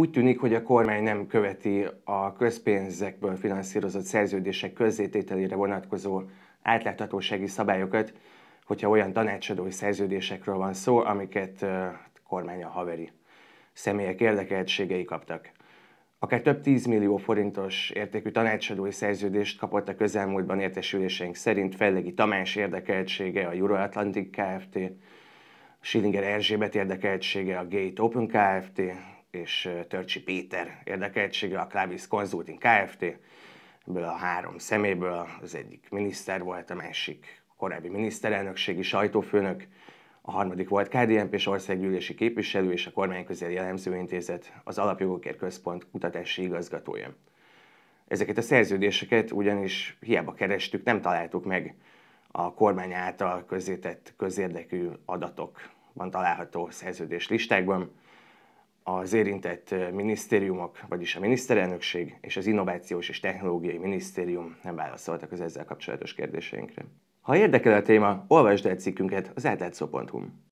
Úgy tűnik, hogy a kormány nem követi a közpénzekből finanszírozott szerződések közzétételére vonatkozó átláthatósági szabályokat, hogyha olyan tanácsadói szerződésekről van szó, amiket a haveri személyek érdekeltségei kaptak. Akár több 10 millió forintos értékű tanácsadói szerződést kapott a közelmúltban értesüléseink szerint Fellegi Tamás érdekeltsége, a Atlantic Kft., Schillinger Erzsébet érdekeltsége, a Gate Open Kft., és Törcsi Péter érdekeltsége a Klavis Consulting Kft. Ebből a három szeméből az egyik miniszter volt, a másik korábbi miniszterelnökségi sajtófőnök, a harmadik volt KDNP és országgyűlési képviselő és a kormányközeli elemzőintézet, az Alapjogokért Központ kutatási igazgatója. Ezeket a szerződéseket ugyanis hiába kerestük, nem találtuk meg a kormány által közzétett közérdekű adatokban található szerződés listákban, az érintett minisztériumok, vagyis a miniszterelnökség és az Innovációs és Technológiai Minisztérium nem válaszoltak az ezzel kapcsolatos kérdéseinkre. Ha érdekel a téma, olvasd el cikkünket az átlátszó.hu-n.